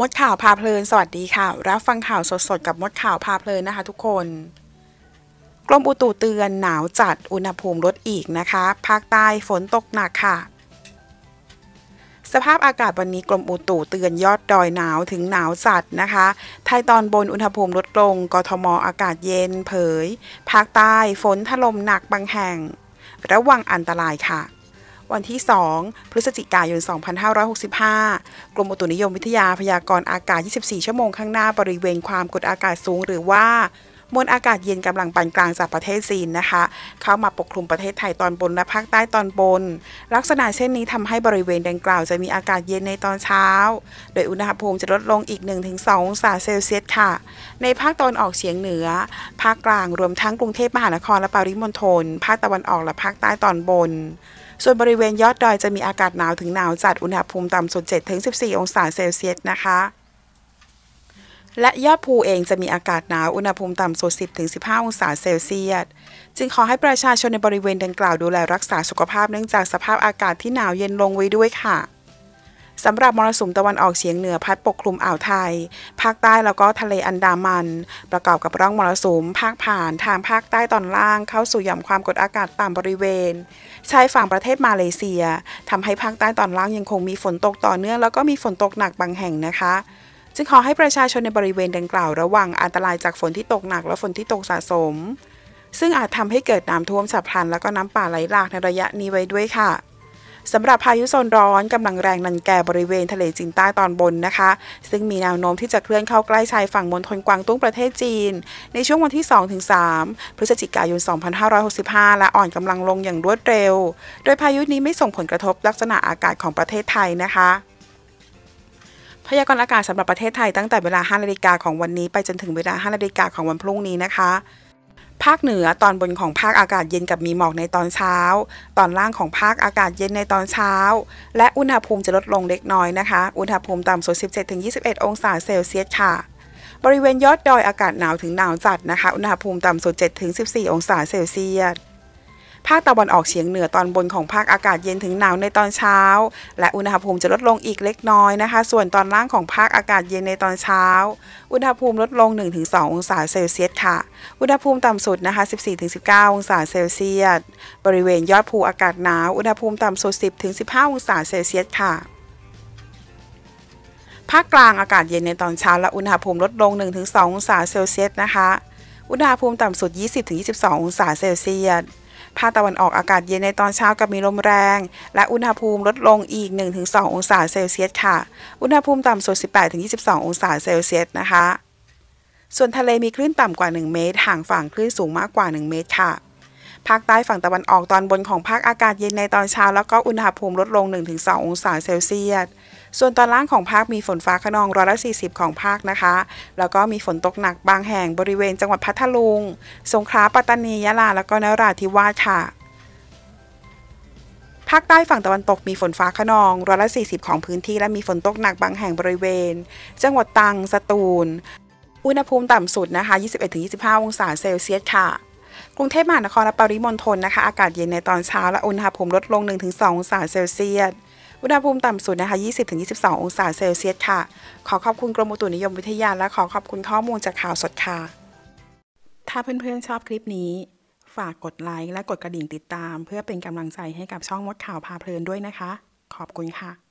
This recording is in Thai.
มดข่าวพาเพลิน สวัสดีค่ะ รับฟังข่าวสดๆกับมดข่าวพาเพลินนะคะทุกคนกรมอุตุเตือนหนาวจัดอุณหภูมิลดอีกนะคะ ภาคใต้ฝนตกหนักค่ะ สภาพอากาศวันนี้กรมอุตุเตือนยอดดอยหนาวถึงหนาวจัดนะคะ ไทยตอนบนอุณหภูมิลดลงกทมอากาศเย็นเผยภาคใต้ฝนถล่มหนักบางแห่ง ระวังอันตรายค่ะวันที่ 2 พฤศจิกายน 2565 กรมอุตุนิยมวิทยาพยากรณ์อากาศ 24 ชั่วโมงข้างหน้าบริเวณความกดอากาศสูง หรือว่า มวลอากาศเย็นกำลังปานกลางจากประเทศจีนนะคะ เข้ามาปกคลุมประเทศไทยตอนบนและภาคใต้ตอนบน ลักษณะเช่นนี้ทำให้บริเวณดังกล่าวจะมีอากาศเย็นในตอนเช้า โดยอุณหภูมิจะลดลงอีก 1-2องศาเซลเซียสค่ะ ในภาคตอนออกเฉียงเหนือ ภาคกลาง รวมทั้งกรุงเทพมหานครและปริมณฑล ภาคตะวันออกและภาคใต้ตอนบนส่วนบริเวณยอดดอยจะมีอากาศหนาวถึงหนาวจัดอุณหภูมิต่ำสุด7-14 องศาเซลเซียสนะคะและยอดภูเองจะมีอากาศหนาวอุณหภูมิต่ำสุด10-15 องศาเซลเซียส จึงขอให้ประชาชนในบริเวณดังกล่าวดูแลรักษาสุขภาพ เนื่องจากสภาพอากาศที่หนาวเย็นลงไว้ด้วยค่ะสำหรับมรสุมตะวันออกเฉียงเหนือพัดปกคลุมอ่าวไทยภาคใต้แล้วก็ทะเลอันดามัน ประกอบกับร่องมรสุมภาคผ่าน ทางภาคใต้ตอนล่างเข้าสู่หย่อมความกดอากาศต่ำบริเวณชายฝั่งประเทศมาเลเซีย ทำให้ภาคใต้ตอนล่างยังคงมีฝนตกต่อเนื่องแล้วก็มีฝนตกหนักบางแห่งนะคะ จึงขอให้ประชาชนในบริเวณดังกล่าวระวังอันตรายจากฝนที่ตกหนัก และฝนที่ตกสะสม ซึ่งอาจทำให้เกิดน้ำท่วมฉับพลันและก็น้ำป่าไหลหลากในระยะนี้ไว้ด้วยค่ะสำหรับพายุโซนร้อนกำลังแรงนันแก่บริเวณทะเลจีนใต้ตอนบนนะคะ ซึ่งมีแนวโน้มที่จะเคลื่อนเข้าใกล้ชายฝั่งมณฑลกวางตุ้งประเทศจีน ในช่วงวันที่ 2-3พฤศจิกายน2565 และอ่อนกำลังลงอย่างรวดเร็ว โดยพายุนี้ไม่ส่งผลกระทบลักษณะอากาศของประเทศไทยนะคะ พยากรณ์อากาศสำหรับประเทศไทยตั้งแต่เวลา5นาฬิกาของวันนี้ ไปจนถึงเวลา5นาฬิกาของวันพรุ่งนี้นะคะภาคเหนือตอนบนของภาคอากาศเย็นกับมีหมอกในตอนเช้า ตอนล่างของภาคอากาศเย็นในตอนเช้า และอุณหภูมิจะลดลงเล็กน้อยนะคะ อุณหภูมิต่ำสุด 17-21 องศาเซลเซียสค่ะ บริเวณยอดดอยอากาศหนาวถึงหนาวจัดนะคะ อุณหภูมิต่ำสุด7-14 องศาเซลเซียสภาคตะวันออกเฉียงเหนือตอนบนของภาคอากาศเย็นถึงหนาวในตอนเช้า และอุณหภูมิจะลดลงอีกเล็กน้อยนะคะส่วนตอนล่างของภาคอากาศเย็นในตอนเช้า อุณหภูมิลดลง 1-2องศาเซลเซียสค่ะอุณหภูมิต่ำสุดนะคะ14-19 องศาเซลเซียสบริเวณยอดภูอากาศหนาวอุณหภูมิต่ำสุด 10-15องศาเซลเซียสค่ะภาคกลางอากาศเย็นในตอนเช้าและอุณหภูมิลดลง1-2 องศาเซลเซียสนะคะอุณหภูมิต่ำสุด 20-22องศาเซลเซียสภาคตะวันออกอากาศเย็นในตอนเช้ากับมีลมแรง และอุณหภูมิลดลงอีก 1-2 องศาเซลเซียสค่ะอุณหภูมิต่ำสุด18-22 องศาเซลเซียสนะคะส่วนทะเลมีคลื่นต่ำกว่า1เมตรห่างฝั่งคลื่นสูงมากกว่า1เมตรค่ะ ภาคใต้ฝั่งตะวันออกตอนบนของภาคอากาศเย็นในตอนเช้า แล้วก็อุณหภูมิลดลง 1-2 องศาเซลเซียสส่วนตอนล่างของภาคมีฝนฟ้าขนองร้อยละ 40 ของภาคนะคะ แล้วก็มีฝนตกหนักบางแห่งบริเวณ จังหวัดพัทลุง สงขลา ปัตตานี ยะลา แล้วก็นราธิวาสค่ะ ภาคใต้ฝั่งตะวันตกมีฝนฟ้าขนองร้อยละ 40 ของพื้นที่ และมีฝนตกหนัก บางแห่งบริเวณ จังหวัดตังสตูลอุณหภูมิต่ำสุดนะคะ21-25 องศาเซลเซียสค่ะ กรุงเทพมหานครและปริมณฑลนะคะอากาศเย็นในตอนเช้าและอุณหภูมิลดลง 1-2องศาเซลเซียสอุณหภูมิต่ำสุดนะคะ20-22 องศาเซลเซียสค่ะ ขอขอบคุณกรมอุตุนิยมวิทยา และขอขอบคุณข้อมูลจากข่าวสดค่ะ ถ้าเพื่อนๆชอบคลิปนี้ ฝากกดไลค์และกดกระดิ่งติดตาม เพื่อเป็นกำลังใจให้กับช่องมดข่าวพาเพลินด้วยนะคะ ขอบคุณค่ะ